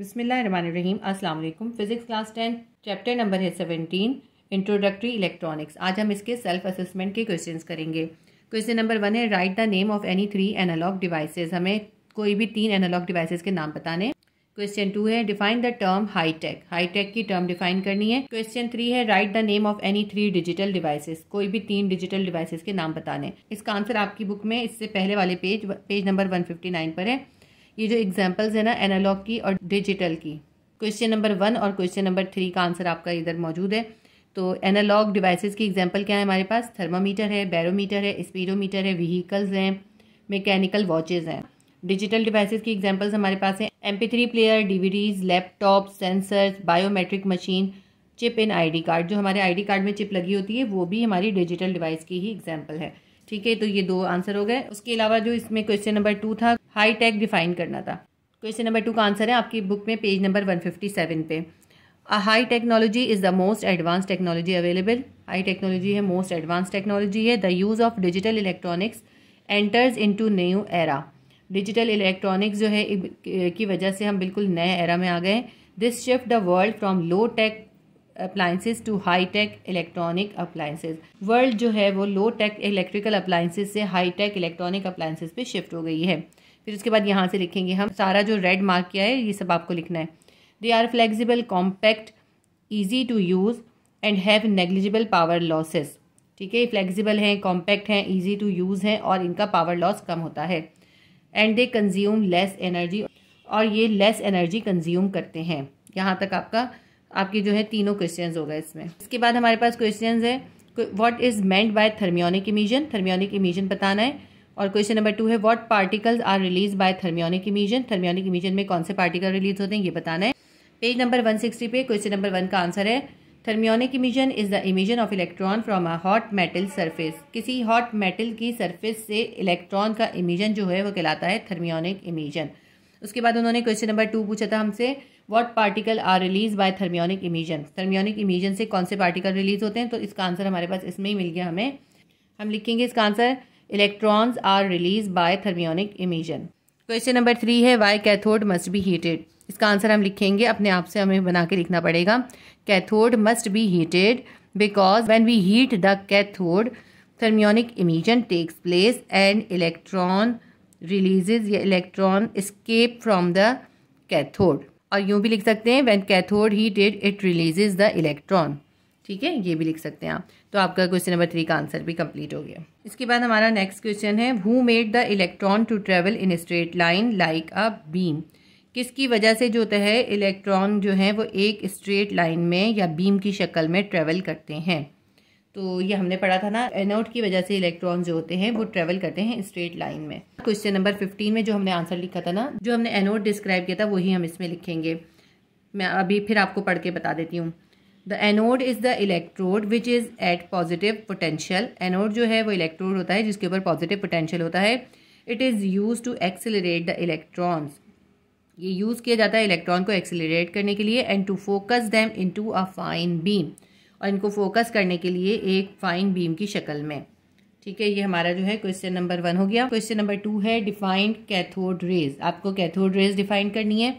बिसमीम अस्सलाम physics class ten chapter number है सेवनटीन इंट्रोडक्टरी इलेक्ट्रॉनिक्स आज हम इसके सेल्फ असेसमेंट के क्वेश्चन करेंगे क्वेश्चन नंबर वन है write the name of any three analogue devices हमें कोई भी तीन एनालॉग डिवाइसेस के नाम बताने क्वेश्चन टू है define the term high tech high tech की टर्म डिफाइन करनी है क्वेश्चन थ्री है write the name of any three digital devices कोई भी तीन डिजिटल डिवाइसेस के नाम बताने इसका आंसर आपकी बुक में इससे पहले वाले पेज पेज नंबर नाइन पर है ये जो एग्जाम्पल्स है ना एनालॉग की और डिजिटल की क्वेश्चन नंबर वन और क्वेश्चन नंबर थ्री का आंसर आपका इधर मौजूद है तो एनालॉग डिवाइसेस की एग्जाम्पल क्या है हमारे पास थर्मामीटर है बैरोमीटर है स्पीडोमीटर है व्हीकल्स हैं मैकेनिकल वॉचेज़ हैं डिजिटल डिवाइसेस की एग्ज़ाम्पल्स हमारे पास हैं M three player DVDs laptop sensor biometric machine chip in ID card जो हमारे आईडी कार्ड में चिप लगी होती है वो भी हमारी डिजिटल डिवाइस की ही एग्जाम्पल है ठीक है तो ये दो आंसर हो गए उसके अलावा जो इसमें क्वेश्चन नंबर टू था हाई टेक डिफाइन करना था क्वेश्चन नंबर टू का आंसर है आपकी बुक में page number one fifty seven पे high technology is the most advance technology available high technology है मोस्ट एडवांस टेक्नोलॉजी है the use of digital electronics enters into new era digital electronics जो है की वजह से हम बिल्कुल नए एरा में आ गए this shift the world from low tech appliances to high tech electronic appliances world जो है वो लो टेक इलेक्ट्रिकल अप्लाइंसिस से हाई टेक इलेक्ट्रॉनिक अप्लाइंसिस पे शिफ्ट हो गई है फिर उसके बाद यहाँ से लिखेंगे हम सारा जो रेड मार्क किया है ये सब आपको लिखना है they are flexible compact easy to use and have negligible power losses ठीक है फ्लेक्सिबल हैं कॉम्पैक्ट हैं ईजी टू यूज़ हैं और इनका पावर लॉस कम होता है and they consume less energy और ये लेस एनर्जी कंज्यूम करते हैं यहाँ तक आपका आपके जो है तीनों क्वेश्चन हो गए इसमें इसके बाद हमारे पास क्वेश्चन है what is meant by thermionic emission thermionic emission बताना है और क्वेश्चन नंबर टू है what particles are release by thermionic emission thermionic emission में कौन से पार्टिकल रिलीज होते हैं ये बताना है पेज नंबर वन सिक्सटी पे क्वेश्चन नंबर वन का आंसर है thermionic emission is the emission of electron from a hot metal surface किसी हॉट मेटल की सर्फेस से इलेक्ट्रॉन का इमीजन जो है वो कहलाता है थर्मियोनिक इमीजन उसके बाद उन्होंने क्वेश्चन नंबर टू पूछा था हमसे what particle are release by thermionic emission thermionic emission से कौन से पार्टिकल रिलीज होते हैं तो इसका आंसर हमारे पास इसमें ही मिल गया हमें हम लिखेंगे इसका answer electrons are release by thermionic emission question number three है why cathode must be heated इसका आंसर हम लिखेंगे अपने आप से हमें बना के लिखना पड़ेगा cathode must be heated because when we heat the cathode thermionic emission takes place and electron releases या electron escape from the cathode और यूँ भी लिख सकते हैं when cathode heated it releases the electron ठीक है ये भी लिख सकते हैं आप तो आपका क्वेश्चन नंबर थ्री का आंसर भी कंप्लीट हो गया इसके बाद हमारा नेक्स्ट क्वेश्चन है who made the electron to travel in straight line like a beam किसकी वजह से जो होता है इलेक्ट्रॉन जो है वो एक स्ट्रेट लाइन में या बीम की शक्ल में ट्रेवल करते हैं तो ये हमने पढ़ा था ना एनोड की वजह से इलेक्ट्रॉन जो होते हैं वो ट्रेवल करते हैं स्ट्रेट लाइन में क्वेश्चन नंबर फिफ्टीन में जो हमने आंसर लिखा था ना जो हमने एनोड डिस्क्राइब किया था वही हम इसमें लिखेंगे मैं अभी फिर आपको पढ़ के बता देती हूँ the anode is the electrode which is at positive potential anode जो है वो इलेक्ट्रोड होता है जिसके ऊपर पॉजिटिव पोटेंशियल होता है it is use to accelerate the electrons ये यूज़ किया जाता है इलेक्ट्रॉन को एक्सेलरेट करने के लिए and to focus them into a fine beam और इनको फोकस करने के लिए एक फाइन बीम की शक्ल में ठीक है ये हमारा जो है क्वेश्चन नंबर वन हो गया क्वेश्चन नंबर टू है डिफाइंड कैथोड रेज आपको कैथोड रेज डिफाइन करनी है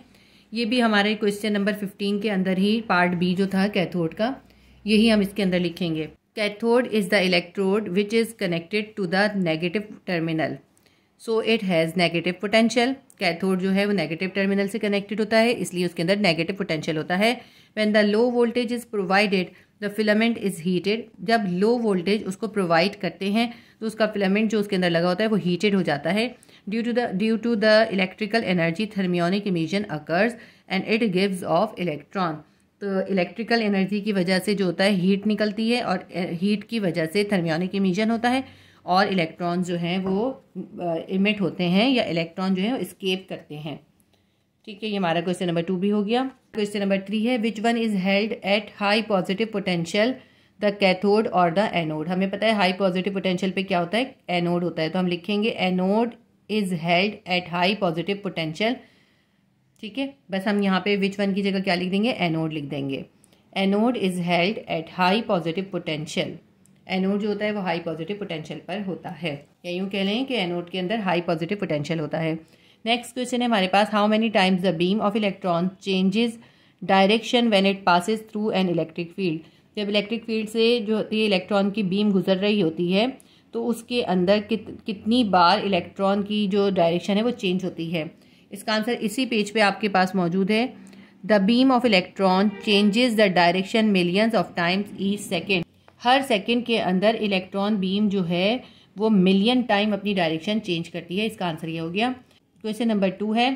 ये भी हमारे क्वेश्चन नंबर फिफ्टीन के अंदर ही पार्ट बी जो था कैथोड का यही हम इसके अंदर लिखेंगे cathode is the electrode which is connected to the negative terminal so it has negative potential cathode जो है वो नेगेटिव टर्मिनल से कनेक्टेड होता है इसलिए उसके अंदर नेगेटिव पोटेंशियल होता है when the low voltage is provided the filament is heated जब लो वोल्टेज उसको प्रोवाइड करते हैं तो उसका फिलामेंट जो उसके अंदर लगा होता है वो हीटेड हो जाता है Due to the due to the electrical energy, thermionic emission occurs and it gives off electron. तो इलेक्ट्रिकल एनर्जी की वजह से जो होता है हीट निकलती है और हीट की वजह से थर्मियोनिक इमीजन होता है और इलेक्ट्रॉन जो हैं वो इमिट होते हैं या इलेक्ट्रॉन जो है स्केप करते हैं ठीक है ये हमारा क्वेश्चन नंबर टू भी हो गया क्वेश्चन नंबर थ्री है which one is held at high positive potential the cathode और द एनोड हमें पता है हाई पॉजिटिव पोटेंशियल पे क्या होता है एनोड होता है तो हम लिखेंगे anode is held at high positive potential ठीक है बस हम यहाँ पे विच वन की जगह क्या लिख देंगे एनोड लिख देंगे anode is held at high positive potential anode जो होता है वो हाई पॉजिटिव पोटेंशियल पर होता है या यूँ कह लें कि एनोड के अंदर हाई पॉजिटिव पोटेंशियल होता है नेक्स्ट क्वेश्चन है हमारे पास how many times the beam of electron changes direction when it passes through an electric field जब इलेक्ट्रिक फील्ड से जो होती है इलेक्ट्रॉन की बीम गुजर रही होती है तो उसके अंदर कित कितनी बार इलेक्ट्रॉन की जो डायरेक्शन है वो चेंज होती है इसका आंसर इसी पेज पे आपके पास मौजूद है the beam of electron changes the direction millions of times a second हर सेकेंड के अंदर इलेक्ट्रॉन बीम जो है वो मिलियन टाइम अपनी डायरेक्शन चेंज करती है इसका आंसर ये हो गया क्वेश्चन नंबर टू है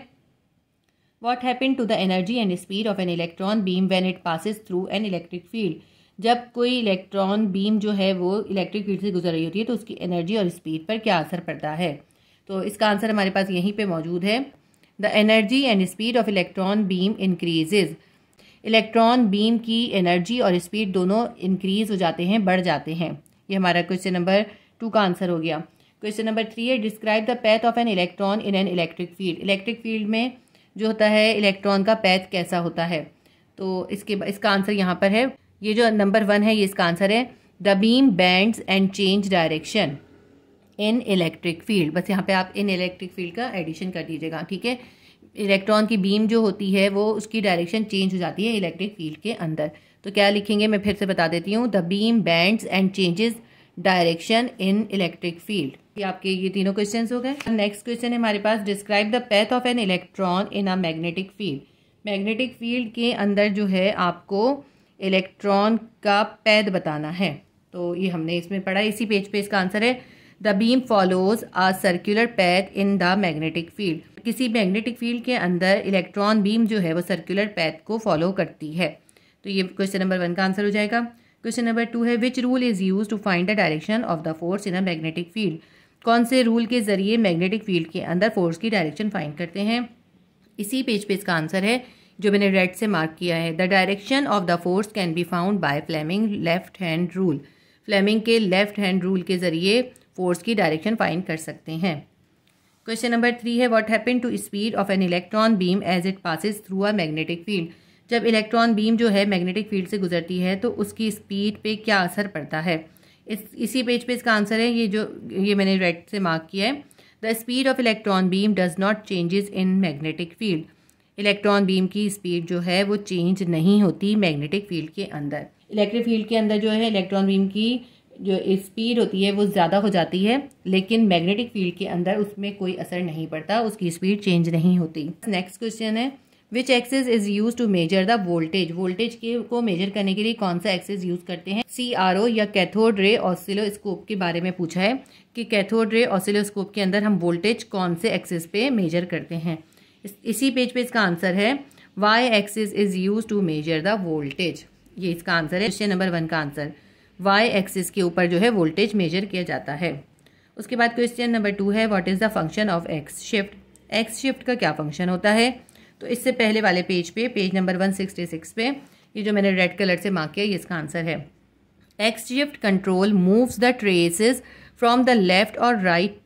what happen to the energy and speed of an electron beam when it passes through an electric field जब कोई इलेक्ट्रॉन बीम जो है वो इलेक्ट्रिक फील्ड से गुजर रही होती है तो उसकी एनर्जी और स्पीड पर क्या असर पड़ता है तो इसका आंसर हमारे पास यहीं पे मौजूद है the energy and speed of electron beam increases electron beam की एनर्जी और स्पीड दोनों इंक्रीज हो जाते हैं बढ़ जाते हैं ये हमारा क्वेश्चन नंबर टू का आंसर हो गया क्वेश्चन नंबर थ्री है describe the path of an electron in an electric field electric field में जो होता है इलेक्ट्रॉन का पैथ कैसा होता है तो इसके इसका आंसर यहाँ पर है ये जो नंबर वन है ये इसका आंसर है the beam bends and change direction in electric field बस यहाँ पे आप इन इलेक्ट्रिक फील्ड का एडिशन कर दीजिएगा ठीक है इलेक्ट्रॉन की बीम जो होती है वो उसकी डायरेक्शन चेंज हो जाती है इलेक्ट्रिक फील्ड के अंदर तो क्या लिखेंगे मैं फिर से बता देती हूँ the beam bends and changes direction in electric field ये आपके ये तीनों क्वेश्चन हो गए नेक्स्ट क्वेश्चन है हमारे पास describe the path of an electron in a magnetic field magnetic field के अंदर जो है आपको इलेक्ट्रॉन का पैद बताना है तो ये हमने इसमें पढ़ा इसी पेज पे इसका आंसर है the beam follows a circular path in the magnetic field किसी मैग्नेटिक फील्ड के अंदर इलेक्ट्रॉन बीम जो है वो सर्कुलर पैथ को फॉलो करती है तो ये क्वेश्चन नंबर वन का आंसर हो जाएगा क्वेश्चन नंबर टू है which rule is use to find the direction of the force in a magnetic field कौन से रूल के जरिए मैग्नेटिक फील्ड के अंदर फोर्स की डायरेक्शन फाइंड करते हैं इसी पेज पे इसका आंसर है जो मैंने रेड से मार्क किया है the direction of the force can be found by Fleming left hand rule Fleming के लेफ्ट हैंड रूल के ज़रिए फोर्स की डायरेक्शन फाइंड कर सकते हैं क्वेश्चन नंबर थ्री है what happen to speed of an electron beam as it passes through a magnetic field जब electron beam जो है मैग्नेटिक फील्ड से गुजरती है तो उसकी स्पीड पे क्या असर पड़ता है इस इसी पेज पे इसका आंसर है ये जो ये मैंने रेड से मार्क किया है the speed of electron beam does not changes in magnetic field electron beam की स्पीड जो है वो चेंज नहीं होती मैग्नेटिक फील्ड के अंदर इलेक्ट्रिक फील्ड के अंदर जो है इलेक्ट्रॉन बीम की जो स्पीड होती है वो ज़्यादा हो जाती है लेकिन मैग्नेटिक फील्ड के अंदर उसमें कोई असर नहीं पड़ता उसकी स्पीड चेंज नहीं होती नेक्स्ट क्वेश्चन है which axis is use to measure the voltage voltage के को मेजर करने के लिए कौन सा एक्सेस यूज करते हैं सी आर ओ या कैथोड रे ऑसिलोस्कोप के बारे में पूछा है कि कैथोड रे ऑसिलोस्कोप के अंदर हम वोल्टेज कौन से एक्सेस पे मेजर करते हैं इसी पेज पे इसका आंसर है Y axis is use to measure the voltage ये इसका आंसर है क्वेश्चन नंबर वन का आंसर वाई एक्सिस के ऊपर जो है वोल्टेज मेजर किया जाता है उसके बाद क्वेश्चन नंबर टू है what is the function of X shift X shift का क्या फंक्शन होता है तो इससे पहले वाले पेज पे page number one sixty six पे ये जो मैंने रेड कलर से मार्क किया ये इसका आंसर है X shift control moves the traces from the left और right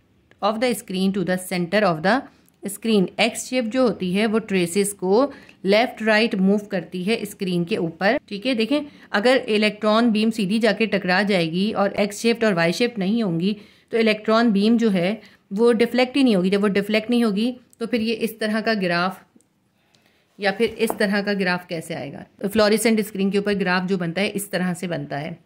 of the screen to the centre of the screen X shape जो होती है वो ट्रेसेस को लेफ्ट राइट मूव करती है स्क्रीन के ऊपर ठीक है देखें अगर इलेक्ट्रॉन बीम सीधी जाके टकरा जाएगी और एक्स शेप्ड और वाई शेप्ड नहीं होंगी तो इलेक्ट्रॉन बीम जो है वो डिफ्लेक्ट ही नहीं होगी जब वो डिफ्लेक्ट नहीं होगी तो फिर ये इस तरह का ग्राफ या फिर इस तरह का ग्राफ कैसे आएगा तो फ्लोरिसेंट स्क्रीन के ऊपर ग्राफ जो बनता है इस तरह से बनता है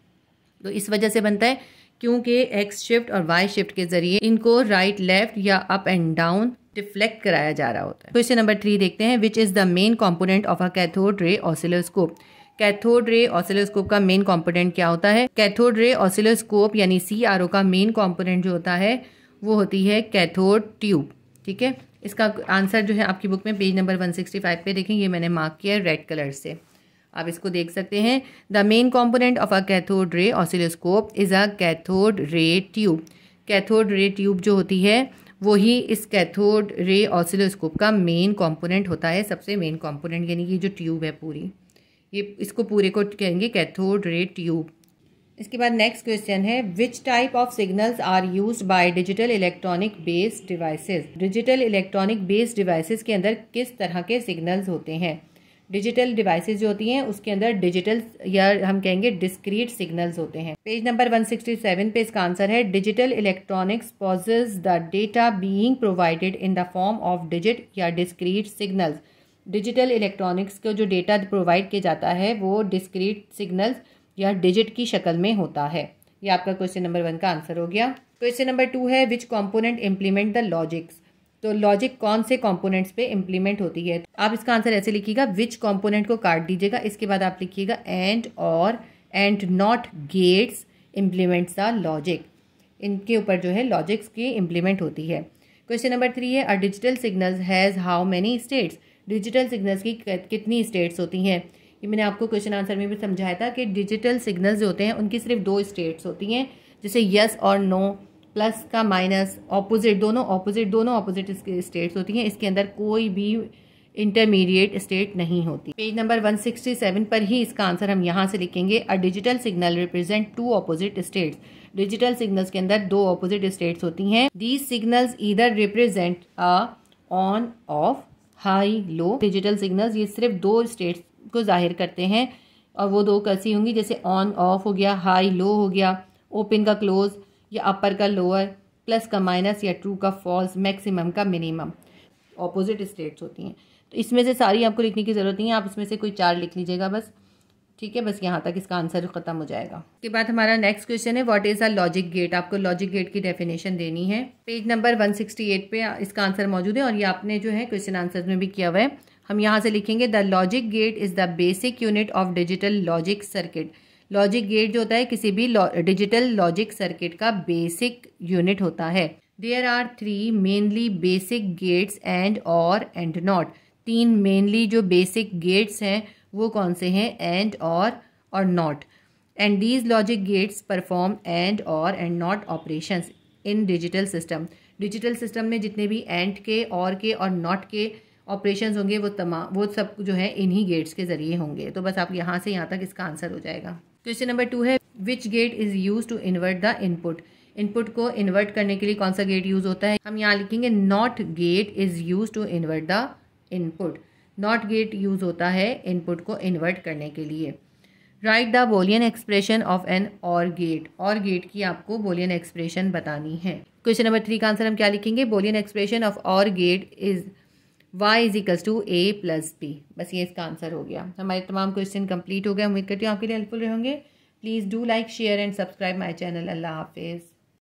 तो इस वजह से बनता है क्योंकि एक्स शिफ्ट और वाई शिफ्ट के ज़रिए इनको राइट लेफ़्ट या अप एंड डाउन डिफ्लेक्ट कराया जा रहा होता है क्वेश्चन नंबर थ्री देखते हैं which is the main component of a cathode ray oscilloscope cathode ray oscilloscope का मेन कॉम्पोनेंट क्या होता है कैथोड रे ऑसिलोस्कोप यानी सी आर ओ का मेन कॉम्पोनेंट जो होता है वो होती है कैथोड ट्यूब ठीक है इसका आंसर जो है आपकी बुक में page number one sixty five पे देखें ये मैंने मार्क किया है रेड कलर से आप इसको देख सकते हैं the main component of a cathode ray oscilloscope is a cathode ray tube cathode ray tube जो होती है वही इस कैथोड रे ऑसिलोस्कोप का मेन कंपोनेंट होता है सबसे मेन कंपोनेंट यानी कि जो ट्यूब है पूरी ये इसको पूरे को कहेंगे कैथोड रे ट्यूब इसके बाद नेक्स्ट क्वेश्चन है which type of signals are use by digital electronic based devices digital electronic based devices के अंदर किस तरह के सिग्नल्स होते हैं डिजिटल डिवाइसेज जो होती हैं उसके अंदर डिजिटल या हम कहेंगे डिस्क्रीट सिग्नल्स होते हैं पेज नंबर 167 पे इसका आंसर है digital electronics poses the data being provided in the form of digit या डिस्क्रीट सिग्नल्स डिजिटल इलेक्ट्रॉनिक्स को जो डेटा प्रोवाइड किया जाता है वो डिस्क्रीट सिग्नल्स या डिजिट की शक्ल में होता है ये आपका क्वेश्चन नंबर वन का आंसर हो गया क्वेश्चन नंबर टू है which component implement the logics तो लॉजिक कौन से कॉम्पोनेंट्स पे इम्प्लीमेंट होती है तो आप इसका आंसर ऐसे लिखिएगा विच कॉम्पोनेंट को काट दीजिएगा इसके बाद आप लिखिएगा and or and not gates implements the logic इनके ऊपर जो है लॉजिक्स की इम्प्लीमेंट होती है क्वेश्चन नंबर थ्री है a digital signals has how many states digital signals की कितनी स्टेट्स होती हैं ये मैंने आपको क्वेश्चन आंसर में भी समझाया था कि डिजिटल सिग्नल्स जो होते हैं उनकी सिर्फ दो स्टेट्स होती हैं जैसे यस और नो प्लस का माइनस ऑपोजिट दोनों ऑपोजिट दोनों ऑपोजिट स्टेट्स होती हैं इसके अंदर कोई भी इंटरमीडिएट स्टेट नहीं होती पेज नंबर 167 पर ही इसका आंसर हम यहाँ से लिखेंगे a digital signal represent two opposite states digital signals के अंदर दो ऑपोजिट स्टेट्स होती हैं दीज सिग्नल्स इधर represent a on off high low digital signals ये सिर्फ दो स्टेट्स को जाहिर करते हैं और वो दो कैसी होंगी जैसे ऑन ऑफ हो गया हाई लो हो गया ओपन का क्लोज़ या अपर का लोअर प्लस का माइनस या ट्रू का फॉल्स मैक्सिमम का मिनिमम ऑपोजिट स्टेट्स होती हैं तो इसमें से सारी आपको लिखने की ज़रूरत नहीं है आप इसमें से कोई चार लिख लीजिएगा बस ठीक है बस यहाँ तक इसका आंसर ख़त्म हो जाएगा उसके बाद हमारा नेक्स्ट क्वेश्चन है what is a logic gate आपको लॉजिक गेट की डेफिनेशन देनी है पेज नंबर 168 पे इसका आंसर मौजूद है और ये आपने जो है क्वेश्चन आंसर में भी किया हुआ है हम यहाँ से लिखेंगे the logic gate is the basic unit of digital logic circuit logic gate जो होता है किसी भी डिजिटल लॉजिक सर्किट का बेसिक यूनिट होता है there are three mainly basic gates and or and not तीन मेनली जो बेसिक गेट्स हैं वो कौन से हैं and or or not and these logic gates perform and or and not operation in digital system digital system में जितने भी एंड के और के और नॉट के ऑपरेशन होंगे वो तमाम वो सब जो है इन्हीं गेट्स के ज़रिए होंगे तो बस आप यहाँ से यहाँ तक इसका आंसर हो जाएगा क्वेश्चन नंबर टू है which gate is use to invert the input input को इन्वर्ट करने के लिए कौन सा गेट यूज होता है हम यहाँ लिखेंगे not gate is use to invert the input not gate use होता है इनपुट को इन्वर्ट करने के लिए write the Boolean expression of an or gate or gate की आपको बोलियन एक्सप्रेशन बतानी है क्वेश्चन नंबर थ्री का आंसर हम क्या लिखेंगे Boolean expression of or gate is y is to A plus B बस ये इसका आंसर हो गया हमारे तमाम क्वेश्चन कंप्लीट हो गए उम्मीद करती हूँ आपके लिए हेल्पफुल रहेंगे please do like share and subscribe my channel अल्लाह हाफिज़